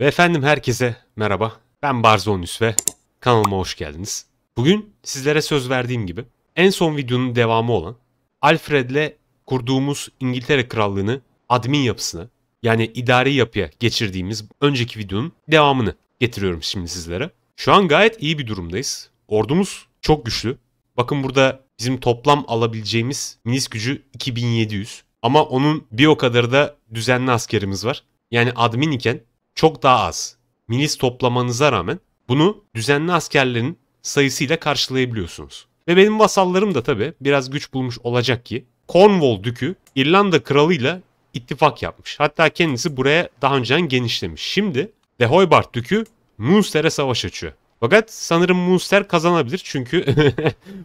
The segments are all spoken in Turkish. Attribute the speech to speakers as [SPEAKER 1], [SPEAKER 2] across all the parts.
[SPEAKER 1] Ve efendim herkese merhaba. Ben Barzo ve kanalıma hoş geldiniz. Bugün sizlere söz verdiğim gibi en son videonun devamı olan Alfred'le kurduğumuz İngiltere Krallığı'nı admin yapısını yani idari yapıya geçirdiğimiz önceki videonun devamını getiriyorum şimdi sizlere. Şu an gayet iyi bir durumdayız. Ordumuz çok güçlü. Bakın burada bizim toplam alabileceğimiz milis gücü 2700. Ama onun bir o kadar da düzenli askerimiz var. Yani admin iken çok daha az milis toplamanıza rağmen bunu düzenli askerlerin sayısıyla karşılayabiliyorsunuz. Ve benim vasallarım da tabi biraz güç bulmuş olacak ki Cornwall dükü İrlanda kralıyla ittifak yapmış. Hatta kendisi buraya daha önceden genişlemiş. Şimdi de Hoybart dükü Munster'e savaş açıyor. Fakat sanırım Munster kazanabilir çünkü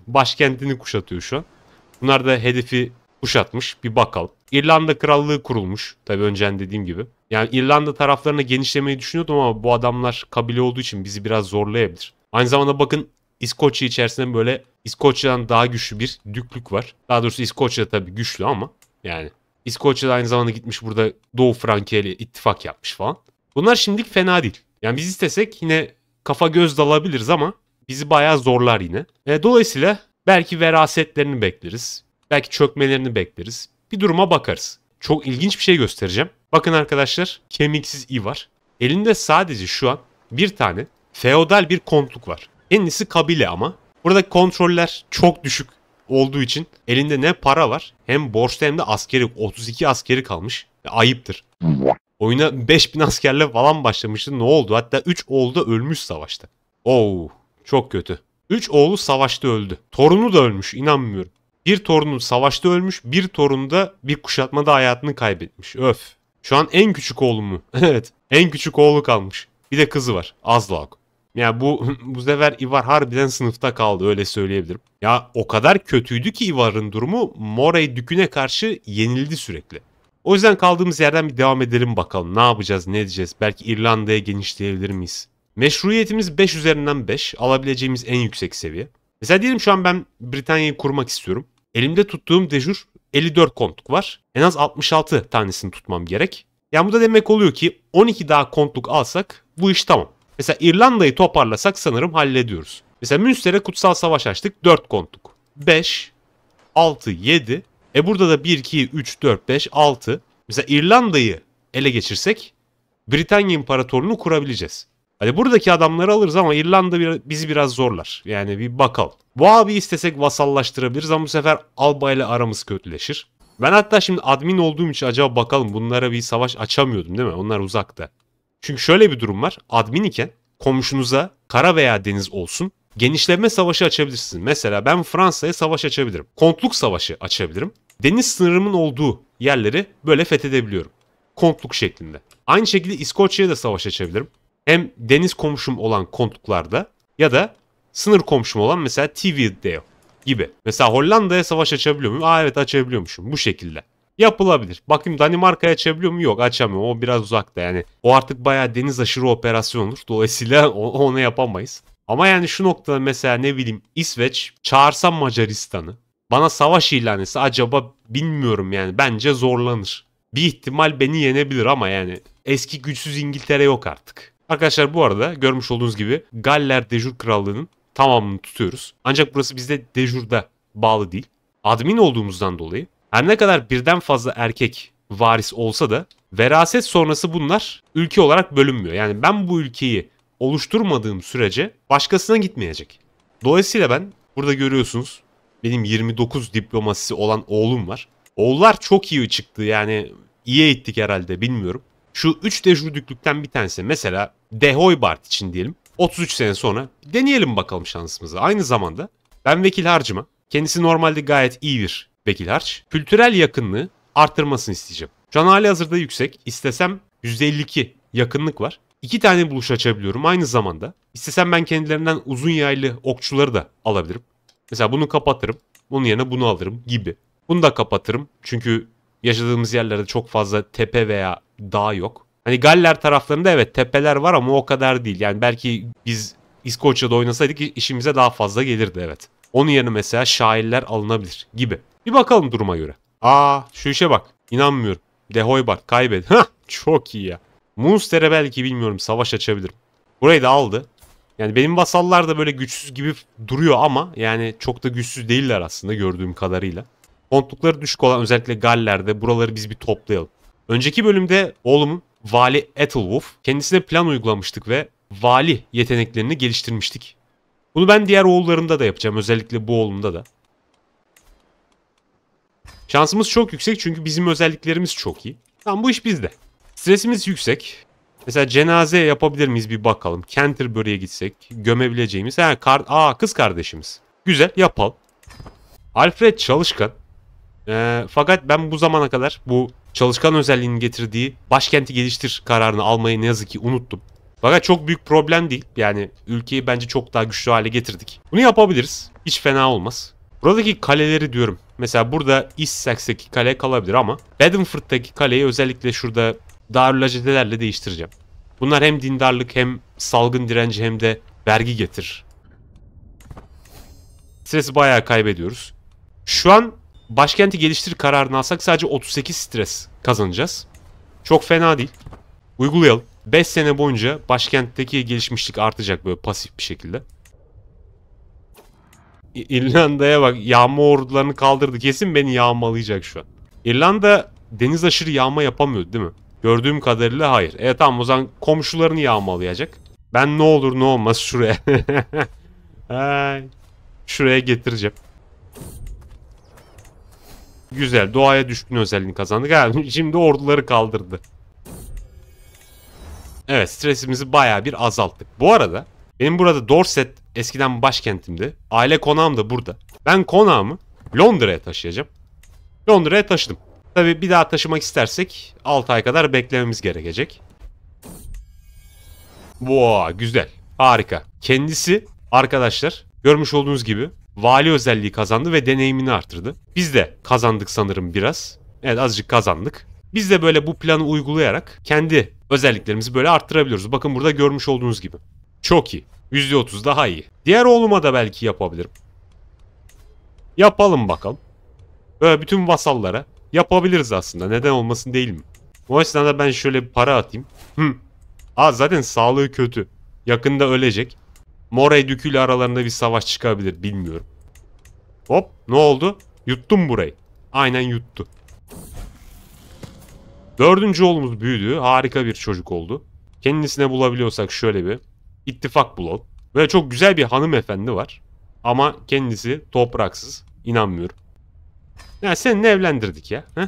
[SPEAKER 1] başkentini kuşatıyor şu an. Bunlar da hedefi kuşatmış bir bakalım. İrlanda krallığı kurulmuş tabi önceden dediğim gibi. Yani İrlanda taraflarına genişlemeyi düşünüyordum ama bu adamlar kabile olduğu için bizi biraz zorlayabilir. Aynı zamanda bakın İskoçya içerisinde böyle İskoçya'dan daha güçlü bir düklük var. Daha doğrusu İskoçya tabii güçlü ama yani İskoçya da aynı zamanda gitmiş burada Doğu Frankiye ile ittifak yapmış falan. Bunlar şimdilik fena değil. Yani biz istesek yine kafa göz dalabiliriz ama bizi bayağı zorlar yine. E, dolayısıyla belki verasetlerini bekleriz. Belki çökmelerini bekleriz. Bir duruma bakarız çok ilginç bir şey göstereceğim. Bakın arkadaşlar kemiksiz i var. Elinde sadece şu an bir tane feodal bir kontluk var. Kendisi kabile ama. Buradaki kontroller çok düşük olduğu için elinde ne para var hem borçta hem de askeri 32 askeri kalmış. Ayıptır. Oyuna 5000 askerle falan başlamıştı. Ne oldu? Hatta 3 oğlu da ölmüş savaşta. Oo, çok kötü. 3 oğlu savaşta öldü. Torunu da ölmüş. inanmıyorum. Bir torunun savaşta ölmüş, bir torunu da bir kuşatmada hayatını kaybetmiş. Öf. Şu an en küçük oğlum mu? evet. En küçük oğlu kalmış. Bir de kızı var. Azlaak. Ya yani bu bu sefer Ivar harbiden sınıfta kaldı öyle söyleyebilirim. Ya o kadar kötüydü ki Ivar'ın durumu Moray Dükü'ne karşı yenildi sürekli. O yüzden kaldığımız yerden bir devam edelim bakalım. Ne yapacağız, ne edeceğiz? Belki İrlanda'ya genişleyebilir miyiz? Meşruiyetimiz 5 üzerinden 5. Alabileceğimiz en yüksek seviye. Mesela diyelim şu an ben Britanya'yı kurmak istiyorum. Elimde tuttuğum dejur 54 kontluk var. En az 66 tanesini tutmam gerek. Yani bu da demek oluyor ki 12 daha kontluk alsak bu iş tamam. Mesela İrlanda'yı toparlasak sanırım hallediyoruz. Mesela Münster'e kutsal savaş açtık 4 kontluk. 5, 6, 7. E burada da 1, 2, 3, 4, 5, 6. Mesela İrlanda'yı ele geçirsek Britanya İmparatorluğunu kurabileceğiz. Hani buradaki adamları alırız ama İrlanda bizi biraz zorlar. Yani bir bakalım. Bu abi istesek vasallaştırabiliriz ama bu sefer Alba ile aramız kötüleşir. Ben hatta şimdi admin olduğum için acaba bakalım bunlara bir savaş açamıyordum değil mi? Onlar uzakta. Çünkü şöyle bir durum var. Admin iken komşunuza kara veya deniz olsun genişleme savaşı açabilirsiniz. Mesela ben Fransa'ya savaş açabilirim. Kontluk savaşı açabilirim. Deniz sınırımın olduğu yerleri böyle fethedebiliyorum. Kontluk şeklinde. Aynı şekilde İskoçya'ya da savaş açabilirim hem deniz komşum olan kontuklarda ya da sınır komşum olan mesela TV'de gibi. Mesela Hollanda'ya savaş açabiliyor muyum? Aa evet açabiliyormuşum bu şekilde. Yapılabilir. Bakayım Danimarka'ya açabiliyor muyum? Yok açamıyorum. O biraz uzakta yani. O artık bayağı deniz aşırı operasyon olur. Dolayısıyla onu yapamayız. Ama yani şu noktada mesela ne bileyim İsveç çağırsam Macaristan'ı bana savaş ilan etse acaba bilmiyorum yani bence zorlanır. Bir ihtimal beni yenebilir ama yani eski güçsüz İngiltere yok artık. Arkadaşlar bu arada görmüş olduğunuz gibi Galler Dejur Krallığı'nın tamamını tutuyoruz. Ancak burası bizde Dejur'da bağlı değil. Admin olduğumuzdan dolayı her ne kadar birden fazla erkek varis olsa da veraset sonrası bunlar ülke olarak bölünmüyor. Yani ben bu ülkeyi oluşturmadığım sürece başkasına gitmeyecek. Dolayısıyla ben burada görüyorsunuz benim 29 diplomasisi olan oğlum var. Oğullar çok iyi çıktı yani iyi eğittik herhalde bilmiyorum. Şu 3 dejurdüklükten bir tanesi mesela de Hoybart için diyelim. 33 sene sonra deneyelim bakalım şansımızı. Aynı zamanda ben vekil harcıma. Kendisi normalde gayet iyi bir vekil harç. Kültürel yakınlığı arttırmasını isteyeceğim. Şu an hali hazırda yüksek. İstesem %52 yakınlık var. İki tane buluş açabiliyorum aynı zamanda. İstesem ben kendilerinden uzun yaylı okçuları da alabilirim. Mesela bunu kapatırım. Bunun yerine bunu alırım gibi. Bunu da kapatırım. Çünkü yaşadığımız yerlerde çok fazla tepe veya dağ yok. Hani Galler taraflarında evet tepeler var ama o kadar değil. Yani belki biz İskoçya'da oynasaydık işimize daha fazla gelirdi evet. Onun yerine mesela şairler alınabilir gibi. Bir bakalım duruma göre. Aa şu işe bak. İnanmıyorum. Dehoy bak kaybet. Hah çok iyi ya. Munster'e belki bilmiyorum savaş açabilirim. Burayı da aldı. Yani benim vasallar da böyle güçsüz gibi duruyor ama yani çok da güçsüz değiller aslında gördüğüm kadarıyla. Kontlukları düşük olan özellikle Galler'de buraları biz bir toplayalım. Önceki bölümde oğlumun Vali Ethelwolf. Kendisine plan uygulamıştık ve vali yeteneklerini geliştirmiştik. Bunu ben diğer oğullarımda da yapacağım. Özellikle bu oğlumda da. Şansımız çok yüksek çünkü bizim özelliklerimiz çok iyi. Tamam bu iş bizde. Stresimiz yüksek. Mesela cenaze yapabilir miyiz bir bakalım. Canterbury'e gitsek gömebileceğimiz. Ha, kar Aa kız kardeşimiz. Güzel yapalım. Alfred Çalışkan e, fakat ben bu zamana kadar bu çalışkan özelliğinin getirdiği başkenti geliştir kararını almayı ne yazık ki unuttum. Fakat çok büyük problem değil. Yani ülkeyi bence çok daha güçlü hale getirdik. Bunu yapabiliriz. Hiç fena olmaz. Buradaki kaleleri diyorum. Mesela burada East kale kalabilir ama Bedford'daki kaleyi özellikle şurada Darülacedelerle değiştireceğim. Bunlar hem dindarlık hem salgın direnci hem de vergi getir. Stresi bayağı kaybediyoruz. Şu an başkenti geliştir kararını alsak sadece 38 stres kazanacağız. Çok fena değil. Uygulayalım. 5 sene boyunca başkentteki gelişmişlik artacak böyle pasif bir şekilde. İrlanda'ya bak yağma ordularını kaldırdı. Kesin beni yağmalayacak şu an. İrlanda deniz aşırı yağma yapamıyor değil mi? Gördüğüm kadarıyla hayır. Evet tamam o zaman komşularını yağmalayacak. Ben ne olur ne olmaz şuraya. Şuraya getireceğim. Güzel. Doğaya düşkün özelliğini kazandı. Yani şimdi orduları kaldırdı. Evet stresimizi baya bir azalttık. Bu arada benim burada Dorset eskiden başkentimdi. Aile konağım da burada. Ben konağımı Londra'ya taşıyacağım. Londra'ya taşıdım. Tabi bir daha taşımak istersek 6 ay kadar beklememiz gerekecek. Boğa wow, güzel. Harika. Kendisi arkadaşlar görmüş olduğunuz gibi vali özelliği kazandı ve deneyimini artırdı. Biz de kazandık sanırım biraz. Evet azıcık kazandık. Biz de böyle bu planı uygulayarak kendi özelliklerimizi böyle arttırabiliyoruz. Bakın burada görmüş olduğunuz gibi. Çok iyi. %30 daha iyi. Diğer oğluma da belki yapabilirim. Yapalım bakalım. Böyle bütün vasallara yapabiliriz aslında. Neden olmasın değil mi? O esnada ben şöyle bir para atayım. Hı. Aa zaten sağlığı kötü. Yakında ölecek. Moray Dükü ile aralarında bir savaş çıkabilir bilmiyorum. Hop ne oldu? Yuttum burayı. Aynen yuttu. Dördüncü oğlumuz büyüdü. Harika bir çocuk oldu. Kendisine bulabiliyorsak şöyle bir ittifak bulalım. ve çok güzel bir hanımefendi var. Ama kendisi topraksız. İnanmıyorum. Ya seninle evlendirdik ya. Heh?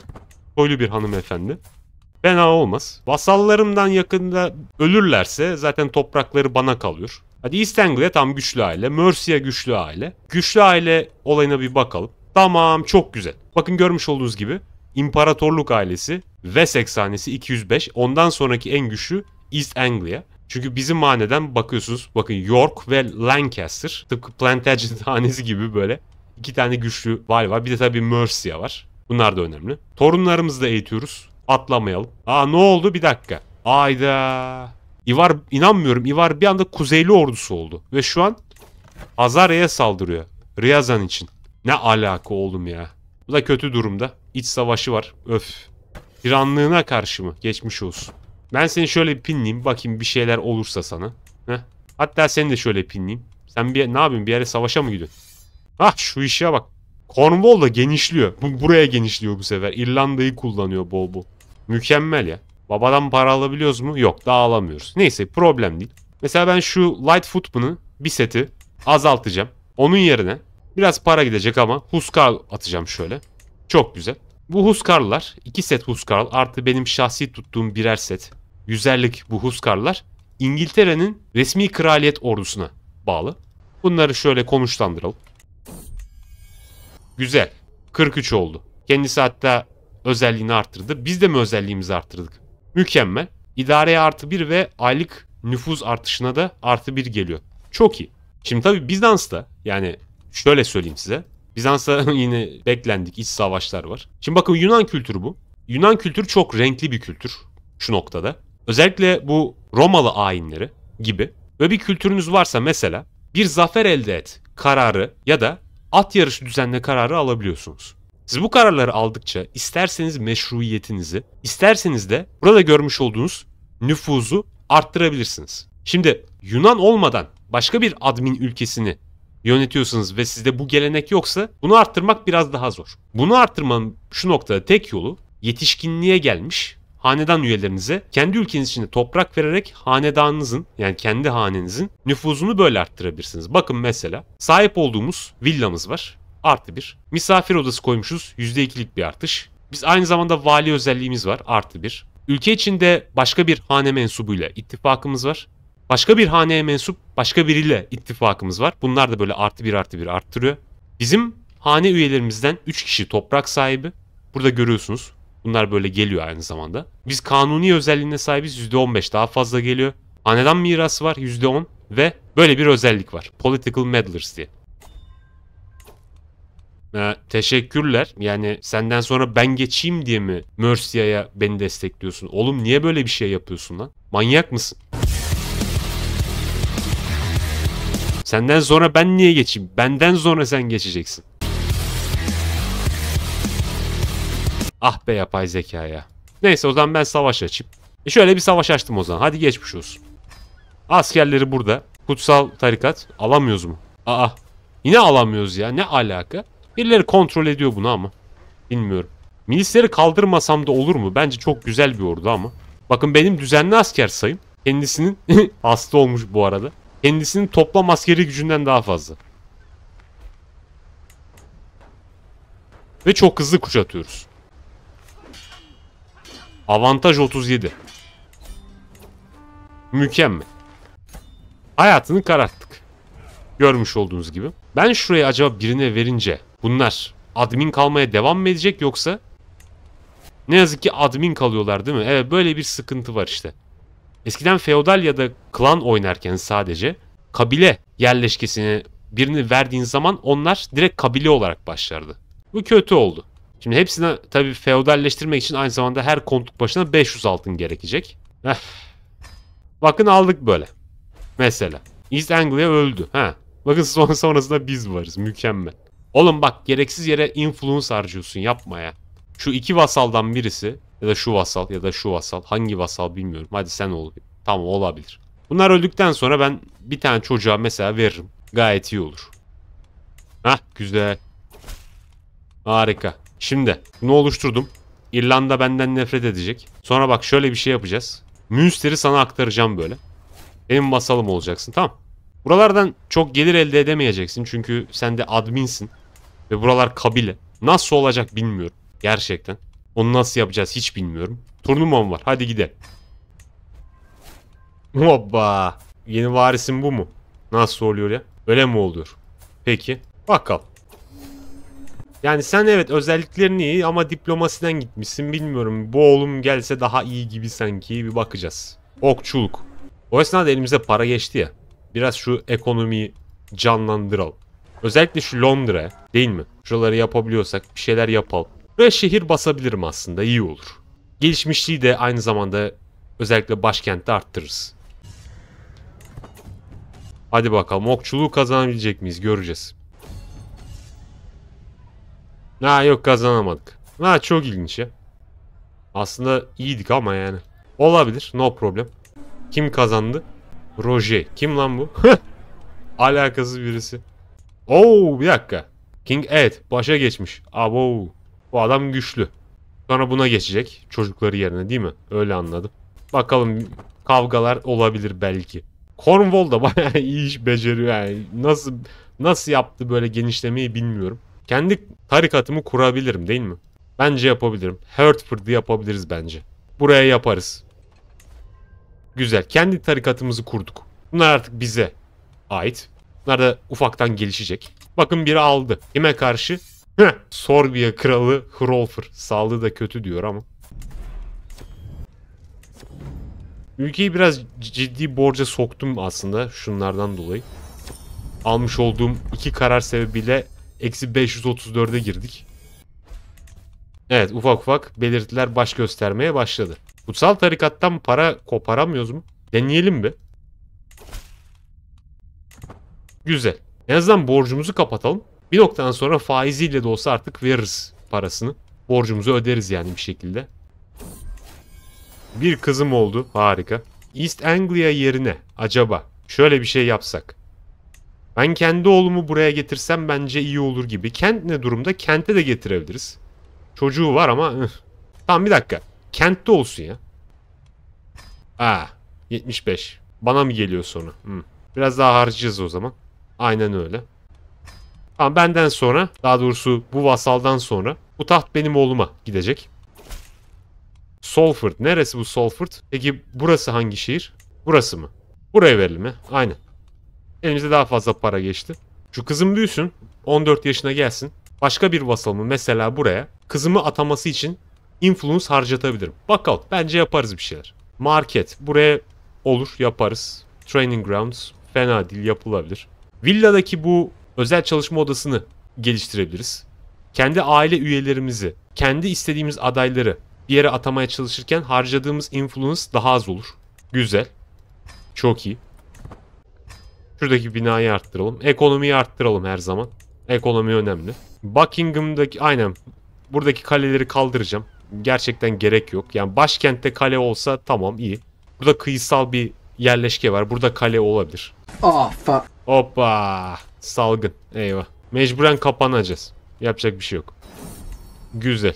[SPEAKER 1] Soylu bir hanımefendi. Fena olmaz. Vasallarımdan yakında ölürlerse zaten toprakları bana kalıyor. Hadi East Anglia tam güçlü aile. Mercia güçlü aile. Güçlü aile olayına bir bakalım. Tamam çok güzel. Bakın görmüş olduğunuz gibi İmparatorluk ailesi Wessex hanesi 205. Ondan sonraki en güçlü East Anglia. Çünkü bizim haneden bakıyorsunuz bakın York ve Lancaster tıpkı Plantagenet hanesi gibi böyle iki tane güçlü vali var. Bir de tabii Mercia var. Bunlar da önemli. Torunlarımızı da eğitiyoruz. Atlamayalım. Aa ne oldu? Bir dakika. Ayda. Ivar inanmıyorum. Ivar bir anda kuzeyli ordusu oldu. Ve şu an Azarya'ya saldırıyor. Riyazan için. Ne alaka oğlum ya. Bu da kötü durumda. İç savaşı var. Öf. İranlığına karşı mı? Geçmiş olsun. Ben seni şöyle bir pinleyeyim. Bakayım bir şeyler olursa sana. Heh. Hatta seni de şöyle pinleyeyim. Sen bir, ne yapayım bir yere savaşa mı gidiyorsun? Ah şu işe bak. Cornwall da genişliyor. Bu, buraya genişliyor bu sefer. İrlanda'yı kullanıyor bol bol. Mükemmel ya. Babadan para alabiliyoruz mu? Yok daha alamıyoruz. Neyse problem değil. Mesela ben şu Light Footman'ı bir seti azaltacağım. Onun yerine biraz para gidecek ama Huskar atacağım şöyle. Çok güzel. Bu Huskarlar iki set Huskar artı benim şahsi tuttuğum birer set. Yüzerlik bu Huskarlar İngiltere'nin resmi kraliyet ordusuna bağlı. Bunları şöyle konuşlandıralım. Güzel. 43 oldu. Kendisi hatta özelliğini arttırdı. Biz de mi özelliğimizi arttırdık? Mükemmel. İdareye artı bir ve aylık nüfuz artışına da artı bir geliyor. Çok iyi. Şimdi tabii Bizans'ta yani şöyle söyleyeyim size. Bizans'ta yine beklendik iç savaşlar var. Şimdi bakın Yunan kültürü bu. Yunan kültürü çok renkli bir kültür şu noktada. Özellikle bu Romalı ayinleri gibi. Böyle bir kültürünüz varsa mesela bir zafer elde et kararı ya da at yarışı düzenle kararı alabiliyorsunuz. Siz bu kararları aldıkça isterseniz meşruiyetinizi, isterseniz de burada görmüş olduğunuz nüfuzu arttırabilirsiniz. Şimdi Yunan olmadan başka bir admin ülkesini yönetiyorsunuz ve sizde bu gelenek yoksa bunu arttırmak biraz daha zor. Bunu arttırmanın şu noktada tek yolu yetişkinliğe gelmiş hanedan üyelerinize kendi ülkeniz içinde toprak vererek hanedanınızın yani kendi hanenizin nüfuzunu böyle arttırabilirsiniz. Bakın mesela sahip olduğumuz villamız var artı bir Misafir odası koymuşuz yüzde ikilik bir artış. Biz aynı zamanda vali özelliğimiz var artı bir Ülke içinde başka bir hane mensubuyla ittifakımız var. Başka bir haneye mensup başka biriyle ittifakımız var. Bunlar da böyle artı bir artı bir arttırıyor. Bizim hane üyelerimizden 3 kişi toprak sahibi. Burada görüyorsunuz bunlar böyle geliyor aynı zamanda. Biz kanuni özelliğine sahibiz %15 daha fazla geliyor. Hanedan mirası var %10 ve böyle bir özellik var. Political meddlers diye. Ha, teşekkürler. Yani senden sonra ben geçeyim diye mi Mercy'ye beni destekliyorsun? Oğlum niye böyle bir şey yapıyorsun lan? Manyak mısın? Senden sonra ben niye geçeyim? Benden sonra sen geçeceksin. Ah be yapay zeka ya. Neyse o zaman ben savaş açayım. E şöyle bir savaş açtım o zaman. Hadi geçmiş olsun. Askerleri burada. Kutsal tarikat. Alamıyoruz mu? Aa. Yine alamıyoruz ya. Ne alaka? Birileri kontrol ediyor bunu ama. Bilmiyorum. Milisleri kaldırmasam da olur mu? Bence çok güzel bir ordu ama. Bakın benim düzenli asker sayım. Kendisinin hasta olmuş bu arada. Kendisinin toplam askeri gücünden daha fazla. Ve çok hızlı kuşatıyoruz. Avantaj 37. Mükemmel. Hayatını kararttık. Görmüş olduğunuz gibi. Ben şurayı acaba birine verince Bunlar admin kalmaya devam mı edecek yoksa? Ne yazık ki admin kalıyorlar değil mi? Evet böyle bir sıkıntı var işte. Eskiden feodal ya da klan oynarken sadece kabile yerleşkesini birini verdiğin zaman onlar direkt kabile olarak başlardı. Bu kötü oldu. Şimdi hepsini tabii feodalleştirmek için aynı zamanda her kontluk başına 500 altın gerekecek. Heh. Bakın aldık böyle. Mesela. East Anglia öldü. Ha. Bakın son sonrasında biz varız. Mükemmel. Oğlum bak gereksiz yere influence harcıyorsun yapma ya. Şu iki vasaldan birisi ya da şu vasal ya da şu vasal hangi vasal bilmiyorum. Hadi sen ol. Tamam olabilir. Bunlar öldükten sonra ben bir tane çocuğa mesela veririm. Gayet iyi olur. Hah güzel. Harika. Şimdi bunu oluşturdum. İrlanda benden nefret edecek. Sonra bak şöyle bir şey yapacağız. Münster'i sana aktaracağım böyle. Benim vasalım olacaksın tamam. Buralardan çok gelir elde edemeyeceksin çünkü sen de adminsin. Ve buralar kabile. Nasıl olacak bilmiyorum. Gerçekten. Onu nasıl yapacağız hiç bilmiyorum. Turnuvam var. Hadi gidelim. Hoppa. Yeni varisim bu mu? Nasıl oluyor ya? Öyle mi oluyor? Peki. Bakalım. Yani sen evet özelliklerini iyi ama diplomasiden gitmişsin bilmiyorum. Bu oğlum gelse daha iyi gibi sanki bir bakacağız. Okçuluk. O esnada elimize para geçti ya. Biraz şu ekonomiyi canlandıralım. Özellikle şu Londra değil mi? Şuraları yapabiliyorsak bir şeyler yapalım. Buraya şehir basabilirim aslında iyi olur. Gelişmişliği de aynı zamanda özellikle başkentte arttırırız. Hadi bakalım okçuluğu kazanabilecek miyiz göreceğiz. Ha yok kazanamadık. Ha çok ilginç ya. Aslında iyiydik ama yani. Olabilir no problem. Kim kazandı? Roger. Kim lan bu? Alakası birisi. Oo oh, bir dakika. King evet başa geçmiş. Abo. Bu adam güçlü. Sonra buna geçecek. Çocukları yerine değil mi? Öyle anladım. Bakalım kavgalar olabilir belki. Cornwall da bayağı iyi iş beceriyor yani. Nasıl nasıl yaptı böyle genişlemeyi bilmiyorum. Kendi tarikatımı kurabilirim değil mi? Bence yapabilirim. Hertford'u yapabiliriz bence. Buraya yaparız. Güzel. Kendi tarikatımızı kurduk. Bunlar artık bize ait. Bunlar da ufaktan gelişecek. Bakın biri aldı. Kime karşı? Sorbia kralı Hrolfr. Sağlığı da kötü diyor ama. Ülkeyi biraz ciddi borca soktum aslında şunlardan dolayı. Almış olduğum iki karar sebebiyle eksi 534'e girdik. Evet ufak ufak belirtiler baş göstermeye başladı. Kutsal tarikattan para koparamıyoruz mu? Deneyelim mi? Güzel. En azından borcumuzu kapatalım. Bir noktadan sonra faiziyle de olsa artık veririz parasını. Borcumuzu öderiz yani bir şekilde. Bir kızım oldu. Harika. East Anglia yerine acaba şöyle bir şey yapsak. Ben kendi oğlumu buraya getirsem bence iyi olur gibi. Kent ne durumda? Kente de getirebiliriz. Çocuğu var ama... Tamam bir dakika. Kentte olsun ya. Aa, 75. Bana mı geliyor sonra? Hmm. Biraz daha harcayacağız o zaman. Aynen öyle. Tamam benden sonra daha doğrusu bu vasaldan sonra bu taht benim oğluma gidecek. Solford. Neresi bu Solford? Peki burası hangi şehir? Burası mı? Buraya verelim mi? Aynen. Elimizde daha fazla para geçti. Şu kızım büyüsün. 14 yaşına gelsin. Başka bir vasalımı mesela buraya kızımı ataması için influence harcatabilirim. Bakalım bence yaparız bir şeyler. Market. Buraya olur yaparız. Training grounds. Fena değil yapılabilir. Villadaki bu özel çalışma odasını geliştirebiliriz. Kendi aile üyelerimizi, kendi istediğimiz adayları bir yere atamaya çalışırken harcadığımız influence daha az olur. Güzel. Çok iyi. Şuradaki binayı arttıralım. Ekonomiyi arttıralım her zaman. Ekonomi önemli. Buckingham'daki aynen buradaki kaleleri kaldıracağım. Gerçekten gerek yok. Yani başkentte kale olsa tamam iyi. Burada kıyısal bir yerleşke var. Burada kale olabilir. Afa. Hoppa. Salgın. Eyvah. Mecburen kapanacağız. Yapacak bir şey yok. Güzel.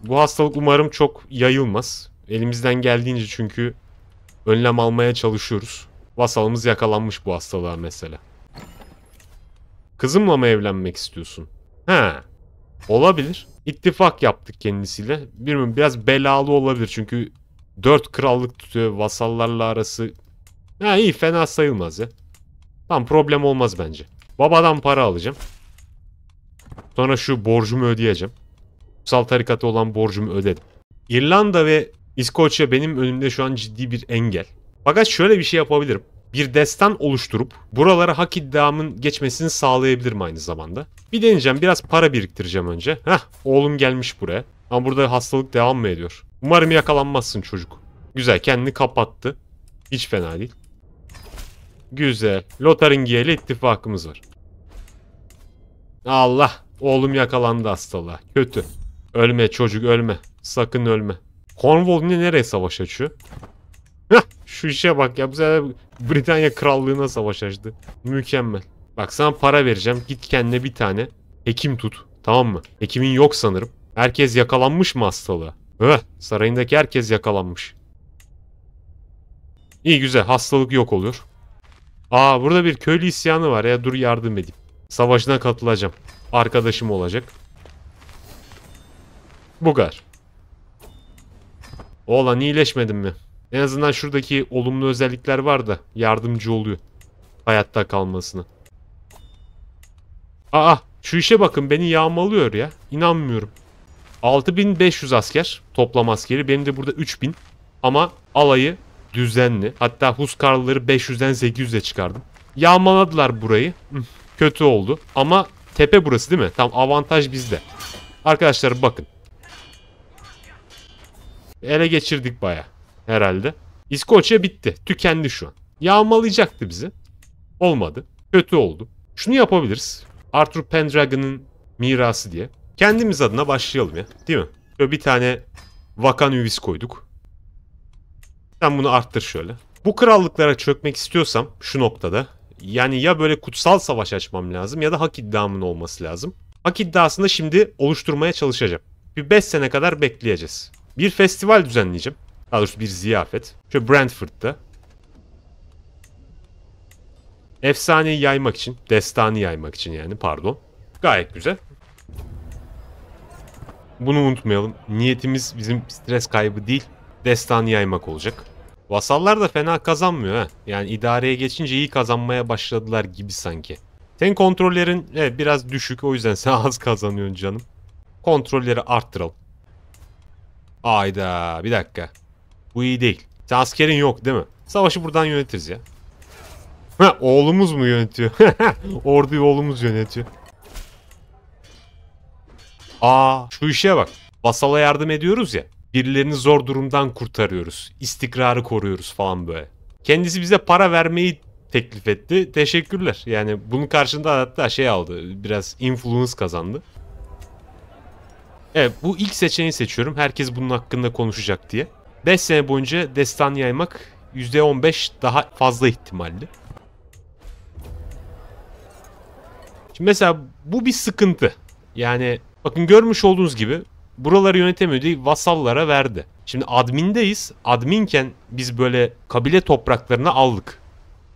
[SPEAKER 1] Bu hastalık umarım çok yayılmaz. Elimizden geldiğince çünkü önlem almaya çalışıyoruz. Vasalımız yakalanmış bu hastalığa mesela. Kızımla mı evlenmek istiyorsun? He. Olabilir. İttifak yaptık kendisiyle. Bilmiyorum biraz belalı olabilir çünkü dört krallık tutuyor. Vasallarla arası Ha iyi fena sayılmaz ya. Tam problem olmaz bence. Babadan para alacağım. Sonra şu borcumu ödeyeceğim. Kutsal tarikatı olan borcumu ödedim. İrlanda ve İskoçya benim önümde şu an ciddi bir engel. Fakat şöyle bir şey yapabilirim. Bir destan oluşturup buralara hak iddiamın geçmesini sağlayabilirim aynı zamanda. Bir deneyeceğim biraz para biriktireceğim önce. Heh oğlum gelmiş buraya. Ama burada hastalık devam mı ediyor? Umarım yakalanmazsın çocuk. Güzel kendini kapattı. Hiç fena değil. Güzel. Lotaringia ile ittifakımız var. Allah. Oğlum yakalandı hastalığa. Kötü. Ölme çocuk ölme. Sakın ölme. Cornwall ne nereye savaş açıyor? Hah, şu işe bak ya. Bu sefer Britanya Krallığı'na savaş açtı. Mükemmel. Bak sana para vereceğim. Git kendine bir tane hekim tut. Tamam mı? Hekimin yok sanırım. Herkes yakalanmış mı hastalığa? Heh, sarayındaki herkes yakalanmış. İyi güzel hastalık yok oluyor. Aa burada bir köylü isyanı var ya dur yardım edeyim. Savaşına katılacağım. Arkadaşım olacak. Bu kadar. Oğlan iyileşmedim mi? En azından şuradaki olumlu özellikler var da yardımcı oluyor. Hayatta kalmasını. Aa şu işe bakın beni yağmalıyor ya. İnanmıyorum. 6500 asker toplam askeri. Benim de burada 3000. Ama alayı düzenli. Hatta Huskarlıları 500'den 800'e çıkardım. Yağmaladılar burayı. Kötü oldu. Ama tepe burası değil mi? Tam avantaj bizde. Arkadaşlar bakın. Ele geçirdik baya herhalde. İskoçya bitti. Tükendi şu an. Yağmalayacaktı bizi. Olmadı. Kötü oldu. Şunu yapabiliriz. Arthur Pendragon'ın mirası diye. Kendimiz adına başlayalım ya. Değil mi? Şöyle bir tane Vakan Üvis koyduk. Sen bunu arttır şöyle. Bu krallıklara çökmek istiyorsam şu noktada yani ya böyle kutsal savaş açmam lazım ya da hak iddiamın olması lazım. Hak iddiasını şimdi oluşturmaya çalışacağım. Bir 5 sene kadar bekleyeceğiz. Bir festival düzenleyeceğim. Daha doğrusu bir ziyafet. Şöyle Brentford'da. Efsaneyi yaymak için. Destanı yaymak için yani pardon. Gayet güzel. Bunu unutmayalım. Niyetimiz bizim stres kaybı değil destan yaymak olacak. Vasallar da fena kazanmıyor ha. Yani idareye geçince iyi kazanmaya başladılar gibi sanki. Sen kontrollerin evet, biraz düşük o yüzden sen az kazanıyorsun canım. Kontrolleri arttıralım. Ayda bir dakika. Bu iyi değil. Sen askerin yok değil mi? Savaşı buradan yönetiriz ya. Ha, oğlumuz mu yönetiyor? Orduyu oğlumuz yönetiyor. Aa şu işe bak. Vasala yardım ediyoruz ya. Birilerini zor durumdan kurtarıyoruz. İstikrarı koruyoruz falan böyle. Kendisi bize para vermeyi teklif etti. Teşekkürler. Yani bunun karşında hatta şey aldı. Biraz influence kazandı. Evet bu ilk seçeneği seçiyorum. Herkes bunun hakkında konuşacak diye. 5 sene boyunca destan yaymak %15 daha fazla ihtimalli. Şimdi mesela bu bir sıkıntı. Yani bakın görmüş olduğunuz gibi buraları yönetemiyordu. Vasallara verdi. Şimdi admindeyiz. Adminken biz böyle kabile topraklarını aldık.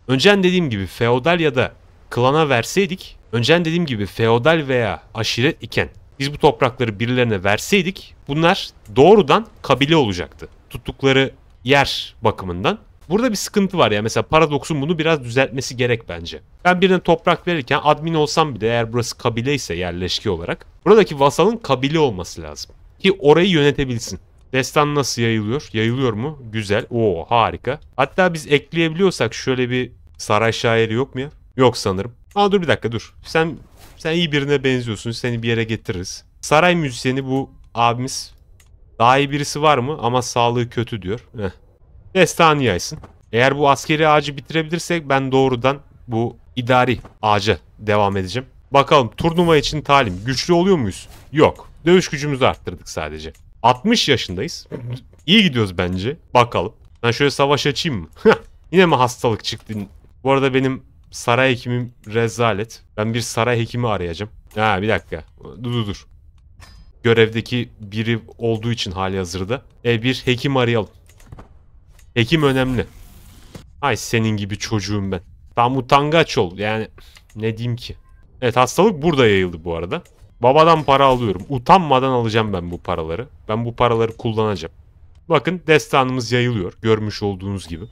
[SPEAKER 1] Önceden dediğim gibi feodal ya da klana verseydik, önceden dediğim gibi feodal veya aşiret iken biz bu toprakları birilerine verseydik bunlar doğrudan kabile olacaktı. Tuttukları yer bakımından Burada bir sıkıntı var ya. Mesela paradoksun bunu biraz düzeltmesi gerek bence. Ben birine toprak verirken admin olsam bile eğer burası kabile ise yerleşki olarak buradaki vasalın kabile olması lazım. Ki orayı yönetebilsin. Destan nasıl yayılıyor? Yayılıyor mu? Güzel. Oo harika. Hatta biz ekleyebiliyorsak şöyle bir saray şairi yok mu ya? Yok sanırım. Aa dur bir dakika dur. Sen sen iyi birine benziyorsun. Seni bir yere getiririz. Saray müzisyeni bu abimiz. Daha iyi birisi var mı? Ama sağlığı kötü diyor. Heh destanı yaysın. Eğer bu askeri ağacı bitirebilirsek ben doğrudan bu idari ağaca devam edeceğim. Bakalım turnuva için talim güçlü oluyor muyuz? Yok. Dövüş gücümüzü arttırdık sadece. 60 yaşındayız. İyi gidiyoruz bence. Bakalım. Ben şöyle savaş açayım mı? Yine mi hastalık çıktı? Bu arada benim saray hekimim rezalet. Ben bir saray hekimi arayacağım. Ha bir dakika. Dur dur dur. Görevdeki biri olduğu için hali hazırda. E bir hekim arayalım. Hekim önemli. Ay senin gibi çocuğum ben. Tam utangaç ol. Yani ne diyeyim ki? Evet hastalık burada yayıldı bu arada. Babadan para alıyorum. Utanmadan alacağım ben bu paraları. Ben bu paraları kullanacağım. Bakın destanımız yayılıyor. Görmüş olduğunuz gibi.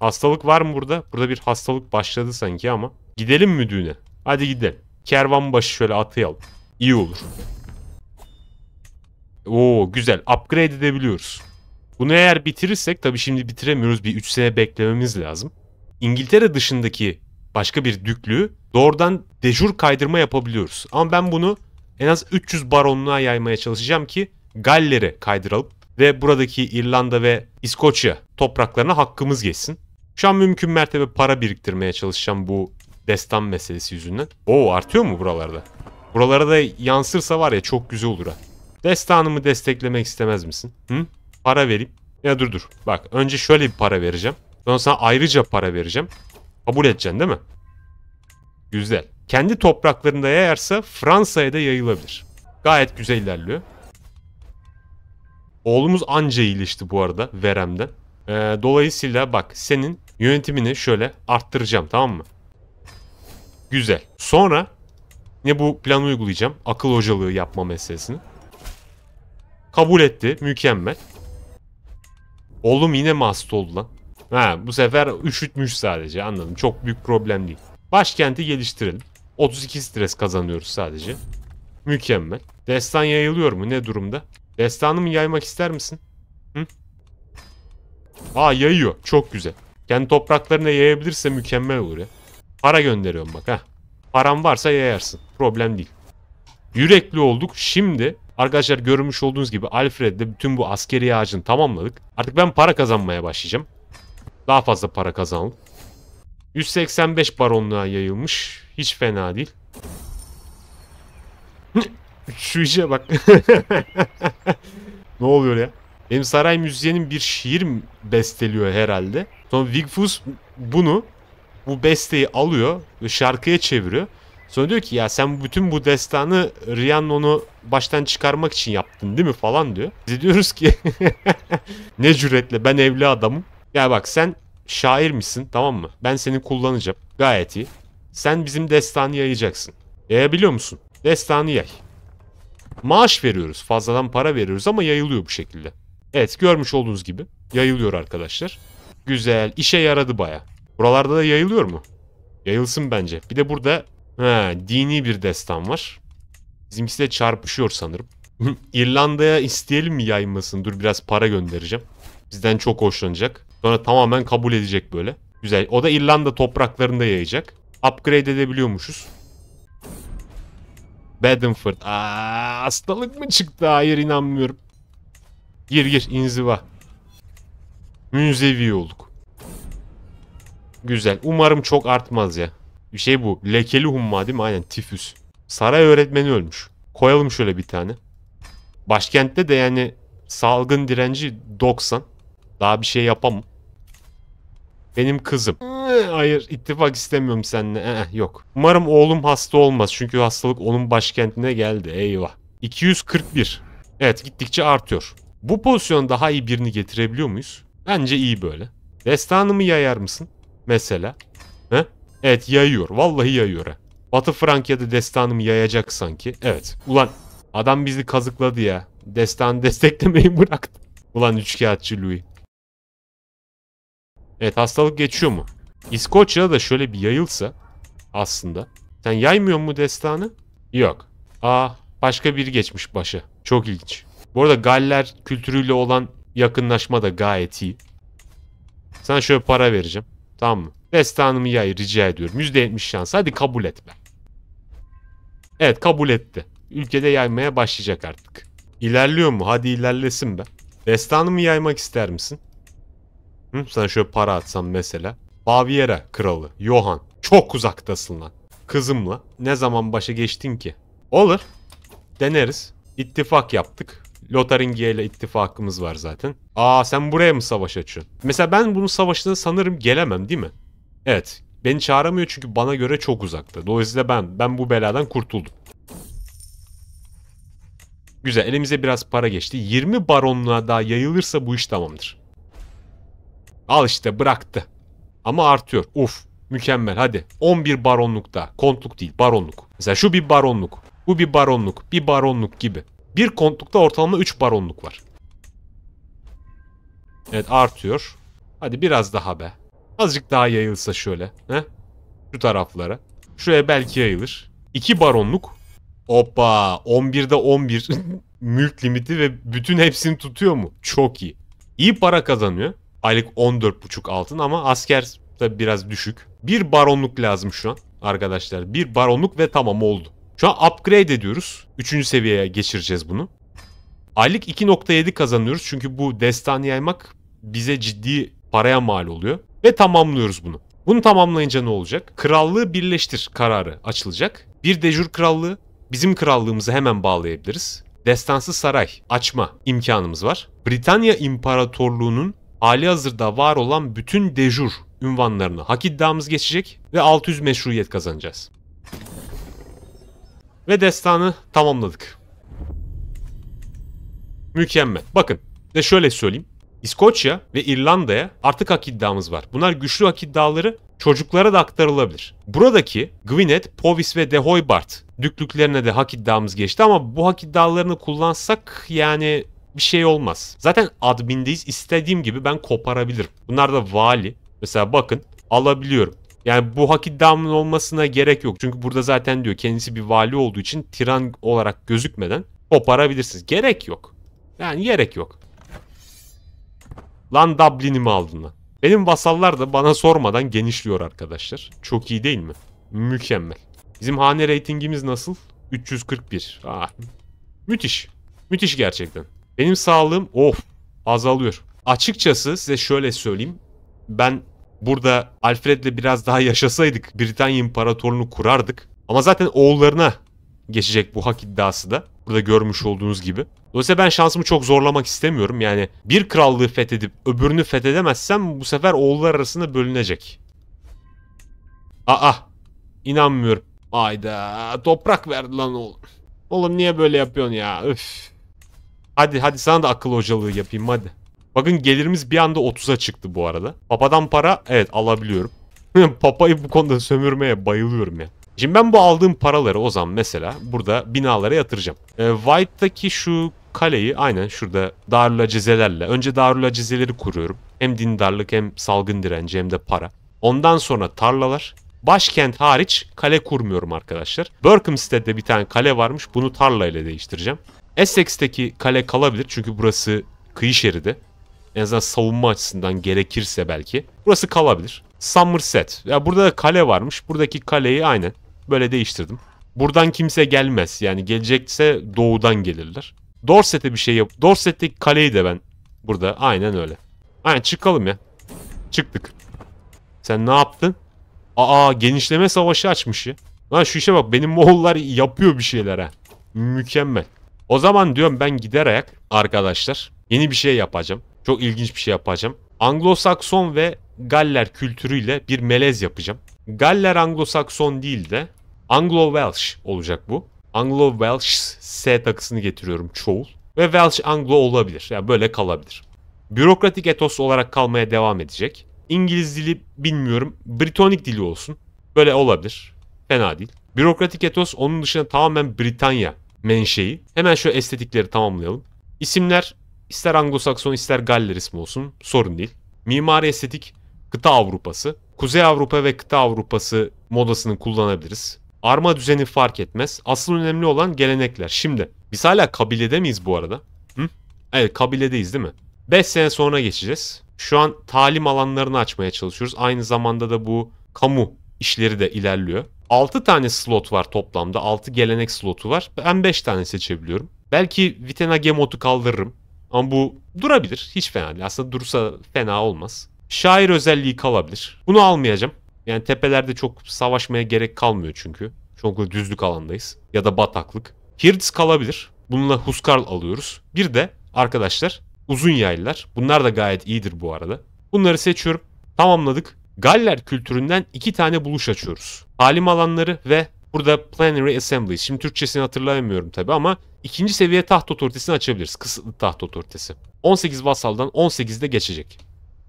[SPEAKER 1] Hastalık var mı burada? Burada bir hastalık başladı sanki ama. Gidelim mi düğüne? Hadi gidelim. Kervan başı şöyle atayalım. İyi olur. Oo güzel. Upgrade edebiliyoruz. Bunu eğer bitirirsek tabi şimdi bitiremiyoruz bir 3 sene beklememiz lazım. İngiltere dışındaki başka bir düklüğü doğrudan dejur kaydırma yapabiliyoruz. Ama ben bunu en az 300 baronluğa yaymaya çalışacağım ki Galler'e kaydıralım ve buradaki İrlanda ve İskoçya topraklarına hakkımız geçsin. Şu an mümkün mertebe para biriktirmeye çalışacağım bu destan meselesi yüzünden. Oo artıyor mu buralarda? Buralara da yansırsa var ya çok güzel olur ha. Destanımı desteklemek istemez misin? Hı? para vereyim. Ya dur dur. Bak önce şöyle bir para vereceğim. Sonra sana ayrıca para vereceğim. Kabul edeceksin değil mi? Güzel. Kendi topraklarında yayarsa Fransa'ya da yayılabilir. Gayet güzel ilerliyor. Oğlumuz anca iyileşti bu arada veremden. Ee, dolayısıyla bak senin yönetimini şöyle arttıracağım tamam mı? Güzel. Sonra ne bu planı uygulayacağım. Akıl hocalığı yapma meselesini. Kabul etti. Mükemmel. Oğlum yine mi oldu lan? Ha bu sefer üşütmüş sadece anladım. Çok büyük problem değil. Başkenti geliştirelim. 32 stres kazanıyoruz sadece. Mükemmel. Destan yayılıyor mu? Ne durumda? Destanımı yaymak ister misin? Hı? Aa yayıyor. Çok güzel. Kendi topraklarına yayabilirse mükemmel olur ya. Para gönderiyorum bak ha. Param varsa yayarsın. Problem değil. Yürekli olduk. Şimdi Arkadaşlar görmüş olduğunuz gibi Alfred'le bütün bu askeri ağacını tamamladık. Artık ben para kazanmaya başlayacağım. Daha fazla para kazanalım. 185 baronluğa yayılmış. Hiç fena değil. Şu işe bak. ne oluyor ya? Benim saray müzisyenim bir şiir besteliyor herhalde. Sonra Wigfus bunu bu besteyi alıyor ve şarkıya çeviriyor. Sonra diyor ki ya sen bütün bu destanı Rihanna'nı baştan çıkarmak için yaptın değil mi falan diyor. Biz diyoruz ki ne cüretle ben evli adamım. Ya bak sen şair misin tamam mı? Ben seni kullanacağım. Gayet iyi. Sen bizim destanı yayacaksın. Yayabiliyor e, musun? Destanı yay. Maaş veriyoruz. Fazladan para veriyoruz ama yayılıyor bu şekilde. Evet görmüş olduğunuz gibi yayılıyor arkadaşlar. Güzel. işe yaradı baya. Buralarda da yayılıyor mu? Yayılsın bence. Bir de burada he, dini bir destan var. Bizimkisi de çarpışıyor sanırım. İrlanda'ya isteyelim mi yaymasın? Dur biraz para göndereceğim. Bizden çok hoşlanacak. Sonra tamamen kabul edecek böyle. Güzel. O da İrlanda topraklarında yayacak. Upgrade edebiliyormuşuz. Bedford. Aa, hastalık mı çıktı? Hayır inanmıyorum. Gir gir inziva. Münzevi olduk. Güzel. Umarım çok artmaz ya. Bir şey bu. Lekeli humma değil mi? Aynen tifüs. Saray öğretmeni ölmüş. Koyalım şöyle bir tane. Başkentte de yani salgın direnci 90. Daha bir şey yapamam. Benim kızım. Ee, hayır ittifak istemiyorum seninle. Ee, yok. Umarım oğlum hasta olmaz. Çünkü hastalık onun başkentine geldi. Eyvah. 241. Evet gittikçe artıyor. Bu pozisyon daha iyi birini getirebiliyor muyuz? Bence iyi böyle. Destanımı yayar mısın? Mesela. He? Evet yayıyor. Vallahi yayıyor. He. Batı Frakya'da destanımı yayacak sanki. Evet. Ulan adam bizi kazıkladı ya. Destan desteklemeyi bıraktı. Ulan üçkağıtçı Louis. Evet hastalık geçiyor mu? İskoçya'da da şöyle bir yayılsa aslında. Sen yaymıyor mu destanı? Yok. Aa başka biri geçmiş başa. Çok ilginç. Bu arada Galler kültürüyle olan yakınlaşma da gayet iyi. Sana şöyle para vereceğim. Tamam mı? Destanımı yay rica ediyorum. %70 şans. Hadi kabul et ben. Evet kabul etti. Ülkede yaymaya başlayacak artık. İlerliyor mu? Hadi ilerlesin be. Destanımı yaymak ister misin? Hı? Sana şöyle para atsam mesela. Baviera kralı Johan. Çok uzaktasın lan. Kızımla ne zaman başa geçtin ki? Olur. Deneriz. İttifak yaptık. Lotharingia ile ittifakımız var zaten. Aa sen buraya mı savaş açıyorsun? Mesela ben bunun savaşına sanırım gelemem değil mi? Evet Beni çağıramıyor çünkü bana göre çok uzakta. Dolayısıyla ben ben bu beladan kurtuldum. Güzel elimize biraz para geçti. 20 baronluğa daha yayılırsa bu iş tamamdır. Al işte bıraktı. Ama artıyor. Uf mükemmel hadi. 11 baronluk daha. Kontluk değil baronluk. Mesela şu bir baronluk. Bu bir baronluk. Bir baronluk gibi. Bir kontlukta ortalama 3 baronluk var. Evet artıyor. Hadi biraz daha be. Azıcık daha yayılsa şöyle. He? Şu taraflara. Şuraya belki yayılır. İki baronluk. Hoppa. 11'de 11. Mülk limiti ve bütün hepsini tutuyor mu? Çok iyi. İyi para kazanıyor. Aylık 14,5 altın ama asker da biraz düşük. Bir baronluk lazım şu an arkadaşlar. Bir baronluk ve tamam oldu. Şu an upgrade ediyoruz. Üçüncü seviyeye geçireceğiz bunu. Aylık 2.7 kazanıyoruz. Çünkü bu destan yaymak bize ciddi paraya mal oluyor. Ve tamamlıyoruz bunu. Bunu tamamlayınca ne olacak? Krallığı birleştir kararı açılacak. Bir dejur krallığı bizim krallığımızı hemen bağlayabiliriz. Destansı saray açma imkanımız var. Britanya İmparatorluğu'nun hali hazırda var olan bütün dejur ünvanlarını hak iddiamız geçecek ve 600 meşruiyet kazanacağız. Ve destanı tamamladık. Mükemmel. Bakın de şöyle söyleyeyim. İskoçya ve İrlanda'ya artık hak iddiamız var. Bunlar güçlü hak iddiaları çocuklara da aktarılabilir. Buradaki Gwynedd, Povis ve De Hoybart düklüklerine de hak iddiamız geçti ama bu hak iddialarını kullansak yani bir şey olmaz. Zaten admindeyiz. İstediğim gibi ben koparabilirim. Bunlar da vali. Mesela bakın alabiliyorum. Yani bu hak iddiamın olmasına gerek yok. Çünkü burada zaten diyor kendisi bir vali olduğu için tiran olarak gözükmeden koparabilirsiniz. Gerek yok. Yani gerek yok. Lan Dublin'imi aldın lan. Benim vasallar da bana sormadan genişliyor arkadaşlar. Çok iyi değil mi? Mükemmel. Bizim hane reytingimiz nasıl? 341. Aa, ah, müthiş. Müthiş gerçekten. Benim sağlığım of azalıyor. Açıkçası size şöyle söyleyeyim. Ben burada Alfred'le biraz daha yaşasaydık Britanya İmparatorluğunu kurardık. Ama zaten oğullarına geçecek bu hak iddiası da da görmüş olduğunuz gibi. Dolayısıyla ben şansımı çok zorlamak istemiyorum. Yani bir krallığı fethedip öbürünü fethedemezsem bu sefer oğullar arasında bölünecek. Aa inanmıyorum. Ayda toprak verdi lan oğlum. Oğlum niye böyle yapıyorsun ya? Öf. Hadi hadi sana da akıl hocalığı yapayım hadi. Bakın gelirimiz bir anda 30'a çıktı bu arada. Papadan para evet alabiliyorum. Papayı bu konuda sömürmeye bayılıyorum ya. Şimdi ben bu aldığım paraları o zaman mesela burada binalara yatıracağım. E, ee, White'daki şu kaleyi aynen şurada Darül Acizelerle. Önce Darül Acizeleri kuruyorum. Hem dindarlık hem salgın direnci hem de para. Ondan sonra tarlalar. Başkent hariç kale kurmuyorum arkadaşlar. Berkhamsted'de bir tane kale varmış. Bunu tarlayla değiştireceğim. Essex'teki kale kalabilir çünkü burası kıyı şeridi. En azından savunma açısından gerekirse belki. Burası kalabilir. Somerset. Ya burada da kale varmış. Buradaki kaleyi aynen böyle değiştirdim. Buradan kimse gelmez. Yani gelecekse doğudan gelirler. Dorset'e bir şey yap. Dorset'teki kaleyi de ben burada aynen öyle. Aynen çıkalım ya. Çıktık. Sen ne yaptın? Aa genişleme savaşı açmış ya. Lan şu işe bak benim Moğollar yapıyor bir şeyler ha. Mükemmel. O zaman diyorum ben gider ayak arkadaşlar. Yeni bir şey yapacağım. Çok ilginç bir şey yapacağım. Anglo-Sakson ve Galler kültürüyle bir melez yapacağım. Galler Anglo-Sakson değil de Anglo-Welsh olacak bu. Anglo-Welsh S takısını getiriyorum çoğul. Ve Welsh Anglo olabilir. Yani böyle kalabilir. Bürokratik etos olarak kalmaya devam edecek. İngiliz dili bilmiyorum. Britonik dili olsun. Böyle olabilir. Fena değil. Bürokratik etos onun dışında tamamen Britanya menşei. Hemen şu estetikleri tamamlayalım. İsimler ister Anglo-Sakson ister Galler ismi olsun sorun değil. Mimari estetik kıta Avrupası. Kuzey Avrupa ve kıta Avrupası modasını kullanabiliriz. Arma düzeni fark etmez. Asıl önemli olan gelenekler. Şimdi biz hala kabilede miyiz bu arada? Hı? Evet kabiledeyiz değil mi? 5 sene sonra geçeceğiz. Şu an talim alanlarını açmaya çalışıyoruz. Aynı zamanda da bu kamu işleri de ilerliyor. 6 tane slot var toplamda. 6 gelenek slotu var. Ben 5 tane seçebiliyorum. Belki Vitena Gemot'u kaldırırım. Ama bu durabilir. Hiç fena değil. Aslında dursa fena olmaz. Şair özelliği kalabilir. Bunu almayacağım. Yani tepelerde çok savaşmaya gerek kalmıyor çünkü. Çoğunlukla düzlük alandayız. Ya da bataklık. Hirds kalabilir. Bununla Huskarl alıyoruz. Bir de arkadaşlar uzun yaylılar. Bunlar da gayet iyidir bu arada. Bunları seçiyorum. Tamamladık. Galler kültüründen iki tane buluş açıyoruz. Talim alanları ve burada Plenary Assembly. Şimdi Türkçesini hatırlayamıyorum tabi ama ikinci seviye taht otoritesini açabiliriz. Kısıtlı taht otoritesi. 18 vasaldan 18'de geçecek.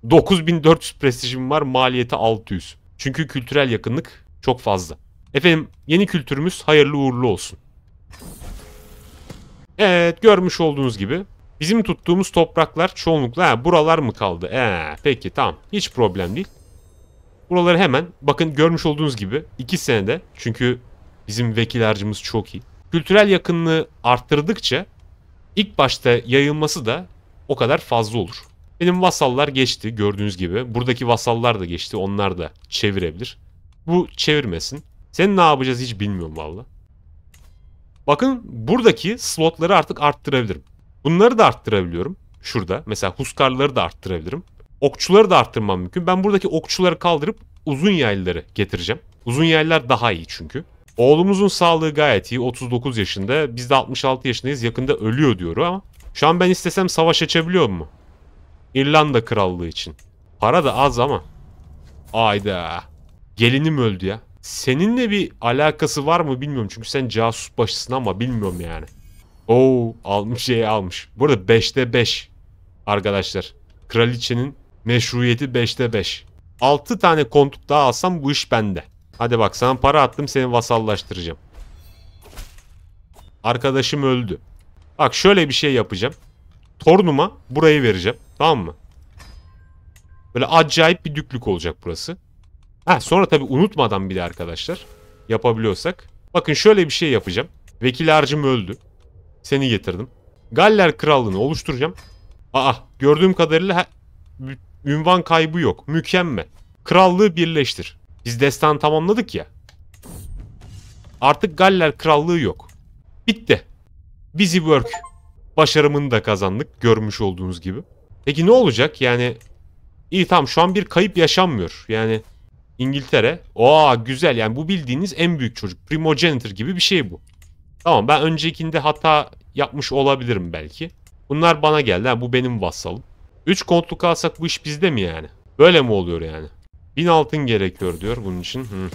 [SPEAKER 1] 9400 prestijim var maliyeti 600. Çünkü kültürel yakınlık çok fazla. Efendim yeni kültürümüz hayırlı uğurlu olsun. Evet görmüş olduğunuz gibi bizim tuttuğumuz topraklar çoğunlukla he, buralar mı kaldı? Ee, peki tamam hiç problem değil. Buraları hemen bakın görmüş olduğunuz gibi 2 senede çünkü bizim vekil harcımız çok iyi. Kültürel yakınlığı arttırdıkça ilk başta yayılması da o kadar fazla olur. Benim vasallar geçti gördüğünüz gibi. Buradaki vasallar da geçti. Onlar da çevirebilir. Bu çevirmesin. Sen ne yapacağız hiç bilmiyorum valla. Bakın buradaki slotları artık arttırabilirim. Bunları da arttırabiliyorum. Şurada. Mesela huskarları da arttırabilirim. Okçuları da arttırmam mümkün. Ben buradaki okçuları kaldırıp uzun yaylıları getireceğim. Uzun yaylar daha iyi çünkü. Oğlumuzun sağlığı gayet iyi. 39 yaşında. Biz de 66 yaşındayız. Yakında ölüyor diyor ama. Şu an ben istesem savaş açabiliyor mu? İrlanda Krallığı için. Para da az ama. Ayda. Gelinim öldü ya. Seninle bir alakası var mı bilmiyorum. Çünkü sen casus başısın ama bilmiyorum yani. Oo almış şey almış. Burada 5'te 5 arkadaşlar. Kraliçenin meşruiyeti 5'te 5. 6 tane kontuk daha alsam bu iş bende. Hadi bak sana para attım seni vasallaştıracağım. Arkadaşım öldü. Bak şöyle bir şey yapacağım. Tornuma burayı vereceğim. Tamam mı? Böyle acayip bir düklük olacak burası. Ha sonra tabii unutmadan bir de arkadaşlar. Yapabiliyorsak. Bakın şöyle bir şey yapacağım. Vekil harcım öldü. Seni getirdim. Galler Krallığı'nı oluşturacağım. Aa gördüğüm kadarıyla ha, ünvan kaybı yok. Mükemmel. Krallığı birleştir. Biz destan tamamladık ya. Artık Galler Krallığı yok. Bitti. Busy work. Başarımını da kazandık görmüş olduğunuz gibi. Peki ne olacak? Yani iyi tamam şu an bir kayıp yaşanmıyor. Yani İngiltere. Aa güzel yani bu bildiğiniz en büyük çocuk. Primogenitor gibi bir şey bu. Tamam ben öncekinde hata yapmış olabilirim belki. Bunlar bana geldi. yani bu benim vassalım. 3 kontlu kalsak bu iş bizde mi yani? Böyle mi oluyor yani? 1000 altın gerekiyor diyor bunun için. Hı.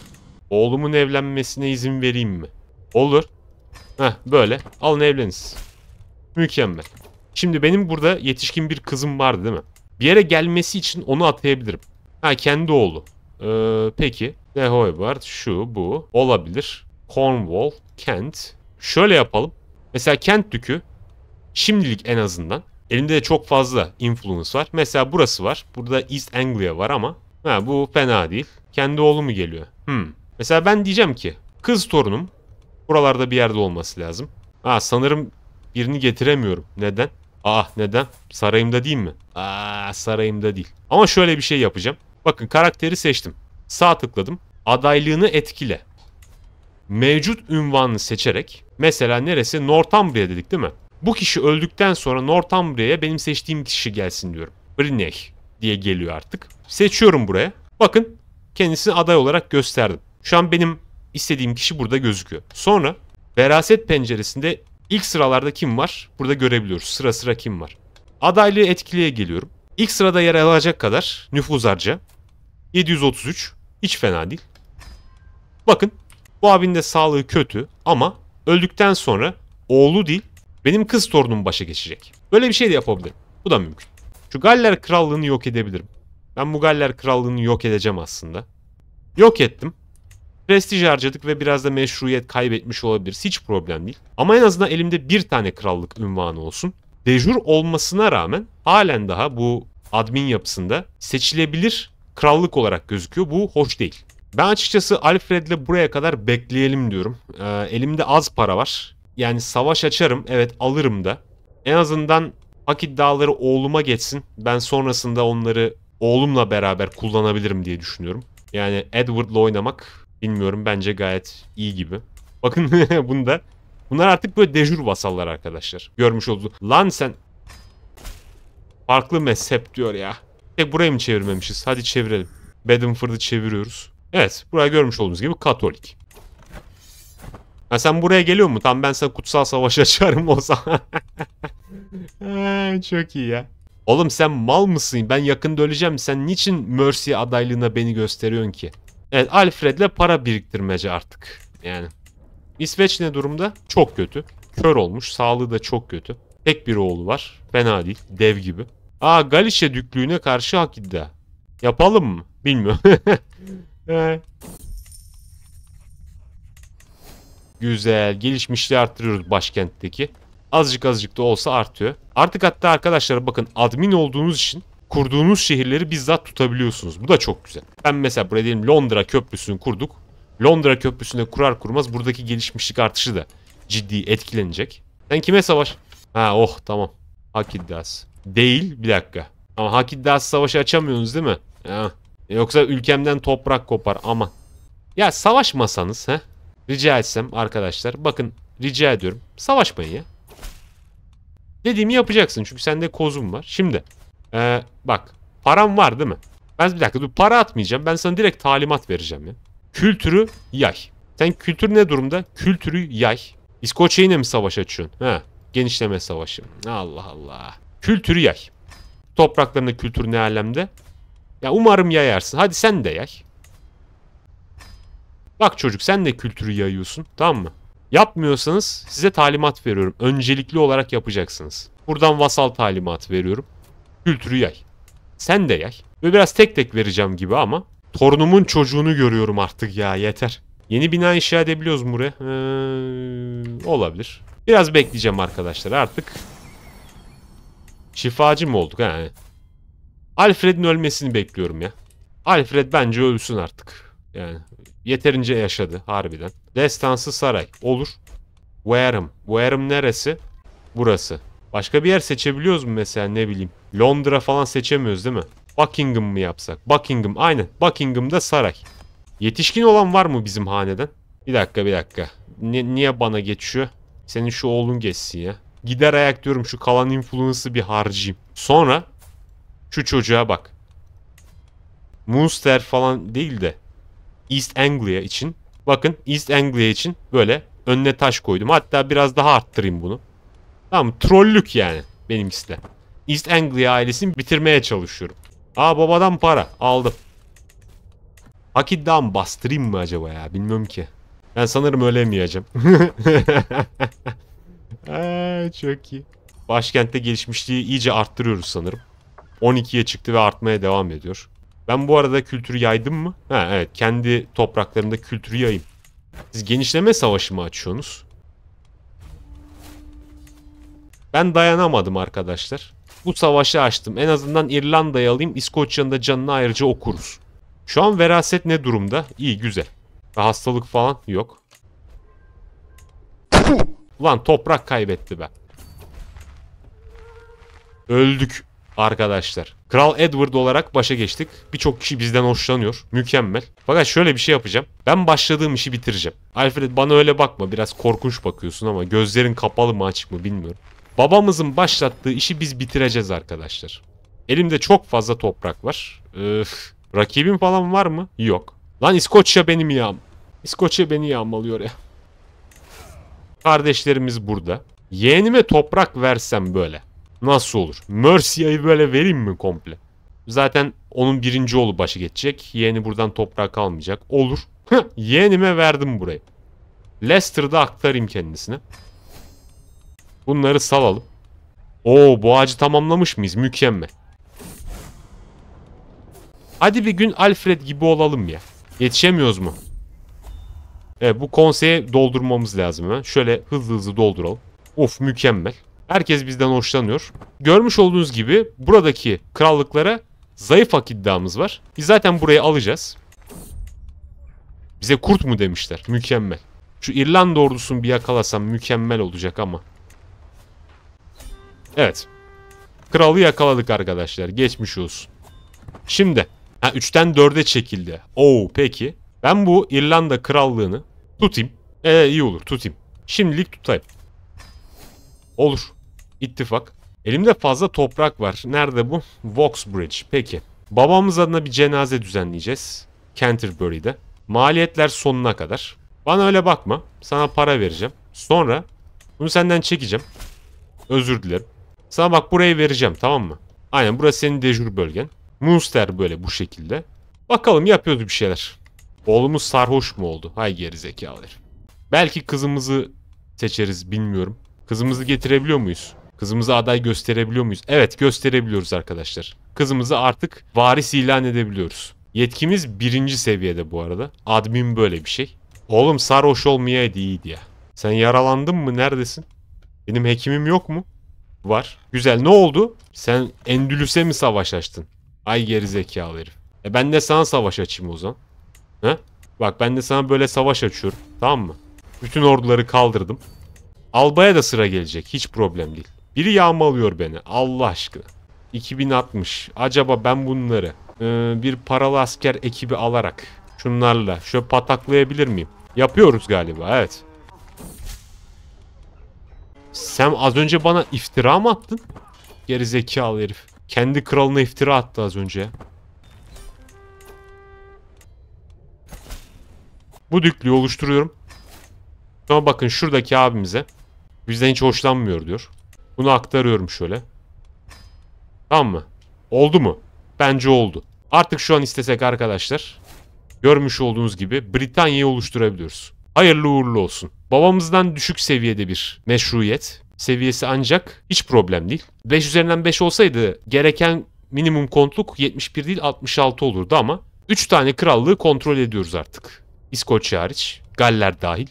[SPEAKER 1] Oğlumun evlenmesine izin vereyim mi? Olur. Heh böyle. Alın evleniniz. Mükemmel. Şimdi benim burada yetişkin bir kızım vardı değil mi? Bir yere gelmesi için onu atayabilirim. Ha kendi oğlu. Ee, peki. Ne Hoiberg şu bu olabilir. Cornwall, Kent. Şöyle yapalım. Mesela Kent dükü şimdilik en azından. Elimde de çok fazla influence var. Mesela burası var. Burada East Anglia var ama ha, bu fena değil. Kendi oğlu mu geliyor? Hmm. Mesela ben diyeceğim ki kız torunum buralarda bir yerde olması lazım. Ha sanırım birini getiremiyorum. Neden? Ah neden? Sarayımda değil mi? Aa ah, sarayımda değil. Ama şöyle bir şey yapacağım. Bakın karakteri seçtim. Sağ tıkladım. Adaylığını etkile. Mevcut ünvanını seçerek mesela neresi Northumbria dedik değil mi? Bu kişi öldükten sonra Northumbria'ya benim seçtiğim kişi gelsin diyorum. Brinney diye geliyor artık. Seçiyorum buraya. Bakın kendisini aday olarak gösterdim. Şu an benim istediğim kişi burada gözüküyor. Sonra veraset penceresinde İlk sıralarda kim var? Burada görebiliyoruz. Sıra sıra kim var? Adaylığı etkiliye geliyorum. İlk sırada yer alacak kadar nüfuz harca. 733. Hiç fena değil. Bakın bu abinin de sağlığı kötü ama öldükten sonra oğlu değil benim kız torunum başa geçecek. Böyle bir şey de yapabilirim. Bu da mümkün. Şu Galler krallığını yok edebilirim. Ben bu Galler krallığını yok edeceğim aslında. Yok ettim. Prestij harcadık ve biraz da meşruiyet kaybetmiş olabiliriz. Hiç problem değil. Ama en azından elimde bir tane krallık ünvanı olsun. Dejur olmasına rağmen halen daha bu admin yapısında seçilebilir krallık olarak gözüküyor. Bu hoş değil. Ben açıkçası Alfred'le buraya kadar bekleyelim diyorum. Ee, elimde az para var. Yani savaş açarım. Evet alırım da. En azından hak iddiaları oğluma geçsin. Ben sonrasında onları oğlumla beraber kullanabilirim diye düşünüyorum. Yani Edward'la oynamak Bilmiyorum bence gayet iyi gibi. Bakın bunu da. Bunlar artık böyle dejur vasallar arkadaşlar. Görmüş oldu. Lan sen. Farklı mezhep diyor ya. Tek burayı mı çevirmemişiz? Hadi çevirelim. Bedinford'ı çeviriyoruz. Evet. Buraya görmüş olduğunuz gibi Katolik. Ha sen buraya geliyor mu? Tam ben sana kutsal savaş açarım o zaman. Çok iyi ya. Oğlum sen mal mısın? Ben yakında öleceğim. Sen niçin Mercy adaylığına beni gösteriyorsun ki? Evet Alfred'le para biriktirmeci artık. Yani. İsveç ne durumda? Çok kötü. Kör olmuş. Sağlığı da çok kötü. Tek bir oğlu var. Fena değil. Dev gibi. Aa Galişe düklüğüne karşı hak iddia. Yapalım mı? Bilmiyorum. evet. Güzel. Gelişmişliği arttırıyoruz başkentteki. Azıcık azıcık da olsa artıyor. Artık hatta arkadaşlar bakın admin olduğunuz için kurduğunuz şehirleri bizzat tutabiliyorsunuz. Bu da çok güzel. Ben mesela buraya diyelim Londra Köprüsü'nü kurduk. Londra Köprüsü'nde kurar kurmaz buradaki gelişmişlik artışı da ciddi etkilenecek. Sen kime savaş? Ha oh tamam. Hak iddiası. Değil bir dakika. Ama hak iddiası savaşı açamıyorsunuz değil mi? Ya, Yoksa ülkemden toprak kopar ama. Ya savaşmasanız he? Rica etsem arkadaşlar. Bakın rica ediyorum. Savaşmayın ya. Dediğimi yapacaksın çünkü sende kozum var. Şimdi ee, bak param var değil mi? Ben bir dakika dur para atmayacağım. Ben sana direkt talimat vereceğim ya. Kültürü yay. Sen kültür ne durumda? Kültürü yay. İskoçya yine mi savaş açıyorsun? He. Genişleme savaşı. Allah Allah. Kültürü yay. Topraklarında kültür ne alemde? Ya umarım yayarsın. Hadi sen de yay. Bak çocuk sen de kültürü yayıyorsun. Tamam mı? Yapmıyorsanız size talimat veriyorum. Öncelikli olarak yapacaksınız. Buradan vasal talimat veriyorum. Kültürü yay. Sen de yay. Ve biraz tek tek vereceğim gibi ama torunumun çocuğunu görüyorum artık ya yeter. Yeni bina inşa edebiliyoruz mu buraya? Ee, olabilir. Biraz bekleyeceğim arkadaşlar artık. Şifacı mı olduk ha? Alfred'in ölmesini bekliyorum ya. Alfred bence ölsün artık. Yani yeterince yaşadı harbiden. Destansı saray olur. Wareham. Wareham neresi? Burası. Başka bir yer seçebiliyoruz mu mesela ne bileyim? Londra falan seçemiyoruz değil mi? Buckingham mı yapsak? Buckingham aynen. Buckingham'da saray. Yetişkin olan var mı bizim haneden? Bir dakika bir dakika. Ni niye bana geçiyor? Senin şu oğlun geçsin ya. Gider ayak diyorum şu kalan influence'ı bir harcayayım. Sonra şu çocuğa bak. Munster falan değil de East Anglia için. Bakın East Anglia için böyle önüne taş koydum. Hatta biraz daha arttırayım bunu. Tamam trollük yani benimkisi de. East Anglia ailesini bitirmeye çalışıyorum. Aa babadan para aldım. Hak iddiamı bastırayım mı acaba ya bilmiyorum ki. Ben sanırım ölemeyeceğim. Aa, ee, çok iyi. Başkentte gelişmişliği iyice arttırıyoruz sanırım. 12'ye çıktı ve artmaya devam ediyor. Ben bu arada kültürü yaydım mı? Ha evet kendi topraklarımda kültürü yayayım. Siz genişleme savaşı mı açıyorsunuz? Ben dayanamadım arkadaşlar. Bu savaşı açtım. En azından İrlanda'yı alayım. İskoçya'nın da canını ayrıca okuruz. Şu an veraset ne durumda? İyi güzel. Hastalık falan yok. Ulan toprak kaybetti be. Öldük arkadaşlar. Kral Edward olarak başa geçtik. Birçok kişi bizden hoşlanıyor. Mükemmel. Fakat şöyle bir şey yapacağım. Ben başladığım işi bitireceğim. Alfred bana öyle bakma. Biraz korkunç bakıyorsun ama gözlerin kapalı mı açık mı bilmiyorum. Babamızın başlattığı işi biz bitireceğiz arkadaşlar. Elimde çok fazla toprak var. Öf. Rakibim falan var mı? Yok. Lan İskoçya benim yağım. İskoçya beni yağmalıyor ya. Kardeşlerimiz burada. Yeğenime toprak versem böyle. Nasıl olur? Mercy'yi böyle vereyim mi komple? Zaten onun birinci oğlu başı geçecek. Yeğeni buradan toprak kalmayacak. Olur. Heh, yeğenime verdim burayı. Leicester'da aktarayım kendisine. Bunları salalım. Oo bu ağacı tamamlamış mıyız? Mükemmel. Hadi bir gün Alfred gibi olalım ya. Yetişemiyoruz mu? Evet bu konseye doldurmamız lazım hemen. Şöyle hızlı hızlı dolduralım. Of mükemmel. Herkes bizden hoşlanıyor. Görmüş olduğunuz gibi buradaki krallıklara zayıf hak iddiamız var. Biz zaten burayı alacağız. Bize kurt mu demişler. Mükemmel. Şu İrlanda ordusunu bir yakalasam mükemmel olacak ama. Evet. Kralı yakaladık arkadaşlar. Geçmiş olsun. Şimdi. Ha, 3'ten 4'e çekildi. Oo peki. Ben bu İrlanda krallığını tutayım. Ee iyi olur tutayım. Şimdilik tutayım. Olur. İttifak. Elimde fazla toprak var. Nerede bu? Vauxbridge. Peki. Babamız adına bir cenaze düzenleyeceğiz. Canterbury'de. Maliyetler sonuna kadar. Bana öyle bakma. Sana para vereceğim. Sonra bunu senden çekeceğim. Özür dilerim. Sana bak burayı vereceğim tamam mı? Aynen burası senin dejur bölgen. Munster böyle bu şekilde. Bakalım yapıyordu bir şeyler. Oğlumuz sarhoş mu oldu? Hay geri zekalar. Belki kızımızı seçeriz bilmiyorum. Kızımızı getirebiliyor muyuz? Kızımızı aday gösterebiliyor muyuz? Evet gösterebiliyoruz arkadaşlar. Kızımızı artık varis ilan edebiliyoruz. Yetkimiz birinci seviyede bu arada. Admin böyle bir şey. Oğlum sarhoş olmayaydı iyiydi ya. Sen yaralandın mı? Neredesin? Benim hekimim yok mu? var. Güzel ne oldu? Sen Endülüs'e mi savaş Ay geri zekalı herif. E ben de sana savaş açayım o zaman. He? Bak ben de sana böyle savaş açıyorum. Tamam mı? Bütün orduları kaldırdım. Albaya da sıra gelecek. Hiç problem değil. Biri yağmalıyor beni. Allah aşkına. 2060. Acaba ben bunları e, bir paralı asker ekibi alarak şunlarla şöyle pataklayabilir miyim? Yapıyoruz galiba evet. Sen az önce bana iftira mı attın? Geri zekalı herif. Kendi kralına iftira attı az önce. Bu düklüyü oluşturuyorum. Sonra bakın şuradaki abimize. Bizden hiç hoşlanmıyor diyor. Bunu aktarıyorum şöyle. Tamam mı? Oldu mu? Bence oldu. Artık şu an istesek arkadaşlar görmüş olduğunuz gibi Britanya'yı oluşturabiliyoruz. Hayırlı uğurlu olsun. Babamızdan düşük seviyede bir meşruiyet. Seviyesi ancak hiç problem değil. 5 üzerinden 5 olsaydı gereken minimum kontluk 71 değil 66 olurdu ama 3 tane krallığı kontrol ediyoruz artık. İskoçya hariç, Galler dahil.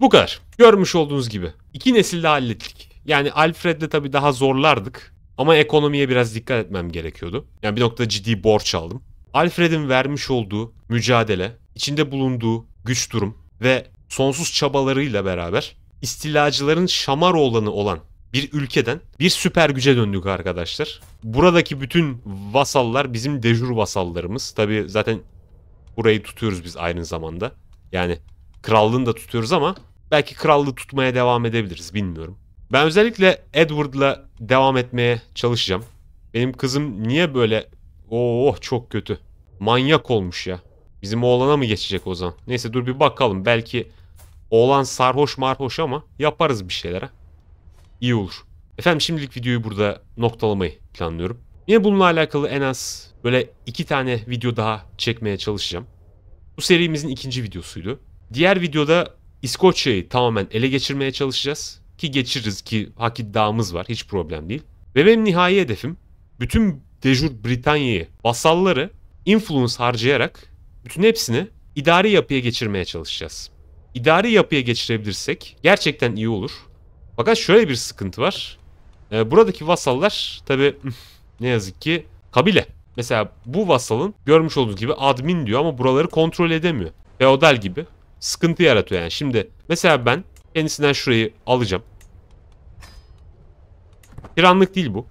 [SPEAKER 1] Bu kadar. Görmüş olduğunuz gibi. iki nesilde hallettik. Yani Alfred'le tabii daha zorlardık. Ama ekonomiye biraz dikkat etmem gerekiyordu. Yani bir noktada ciddi borç aldım. Alfred'in vermiş olduğu mücadele, içinde bulunduğu güç durum ve sonsuz çabalarıyla beraber istilacıların şamar oğlanı olan bir ülkeden bir süper güce döndük arkadaşlar. Buradaki bütün vasallar bizim dejur vasallarımız. Tabi zaten burayı tutuyoruz biz aynı zamanda. Yani krallığını da tutuyoruz ama belki krallığı tutmaya devam edebiliriz bilmiyorum. Ben özellikle Edward'la devam etmeye çalışacağım. Benim kızım niye böyle Oo oh, çok kötü. Manyak olmuş ya. Bizim oğlana mı geçecek o zaman? Neyse dur bir bakalım. Belki oğlan sarhoş marhoş ama yaparız bir şeylere. İyi olur. Efendim şimdilik videoyu burada noktalamayı planlıyorum. Yine bununla alakalı en az böyle iki tane video daha çekmeye çalışacağım. Bu serimizin ikinci videosuydu. Diğer videoda İskoçya'yı tamamen ele geçirmeye çalışacağız. Ki geçiririz ki hak iddiamız var hiç problem değil. Ve benim nihai hedefim bütün dejur Britanya'yı, vasalları influence harcayarak bütün hepsini idari yapıya geçirmeye çalışacağız. İdari yapıya geçirebilirsek gerçekten iyi olur. Fakat şöyle bir sıkıntı var. E, buradaki vasallar tabi ne yazık ki kabile. Mesela bu vasalın görmüş olduğunuz gibi admin diyor ama buraları kontrol edemiyor. Feodal gibi sıkıntı yaratıyor yani. Şimdi mesela ben kendisinden şurayı alacağım. Tiranlık değil bu.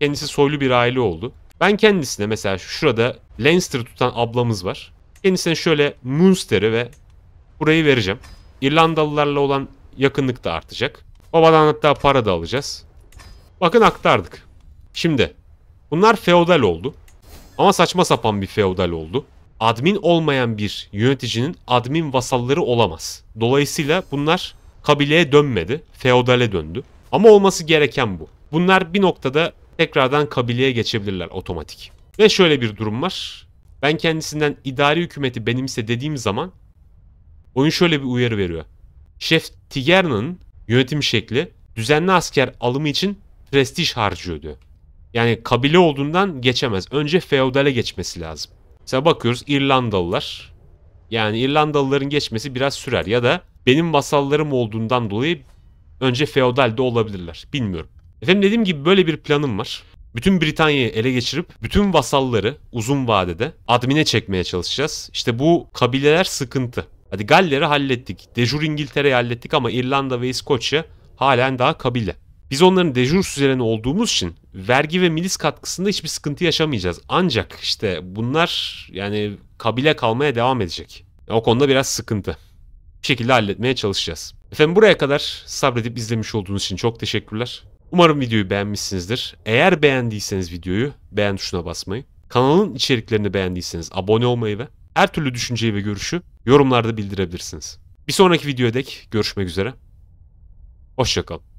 [SPEAKER 1] Kendisi soylu bir aile oldu. Ben kendisine mesela şurada Lannister tutan ablamız var. Kendisine şöyle Munster'ı ve burayı vereceğim. İrlandalılarla olan yakınlık da artacak. Babadan hatta para da alacağız. Bakın aktardık. Şimdi bunlar feodal oldu. Ama saçma sapan bir feodal oldu. Admin olmayan bir yöneticinin admin vasalları olamaz. Dolayısıyla bunlar kabileye dönmedi. Feodale döndü. Ama olması gereken bu. Bunlar bir noktada tekrardan kabileye geçebilirler otomatik. Ve şöyle bir durum var. Ben kendisinden idari hükümeti benimse dediğim zaman oyun şöyle bir uyarı veriyor. Şef Tigerna'nın yönetim şekli düzenli asker alımı için prestij harcıyordu. Yani kabile olduğundan geçemez. Önce feodale geçmesi lazım. Mesela bakıyoruz İrlandalılar. Yani İrlandalıların geçmesi biraz sürer ya da benim vasallarım olduğundan dolayı önce feodal feodalde olabilirler. Bilmiyorum. Efendim dediğim gibi böyle bir planım var. Bütün Britanya'yı ele geçirip bütün vasalları uzun vadede admine çekmeye çalışacağız. İşte bu kabileler sıkıntı. Hadi Galler'i hallettik. Dejur İngiltere'yi hallettik ama İrlanda ve İskoçya halen daha kabile. Biz onların dejur süzereni olduğumuz için vergi ve milis katkısında hiçbir sıkıntı yaşamayacağız. Ancak işte bunlar yani kabile kalmaya devam edecek. O konuda biraz sıkıntı. Bir şekilde halletmeye çalışacağız. Efendim buraya kadar sabredip izlemiş olduğunuz için çok teşekkürler. Umarım videoyu beğenmişsinizdir. Eğer beğendiyseniz videoyu beğen tuşuna basmayı, kanalın içeriklerini beğendiyseniz abone olmayı ve her türlü düşünceyi ve görüşü yorumlarda bildirebilirsiniz. Bir sonraki videoya dek görüşmek üzere. Hoşçakalın.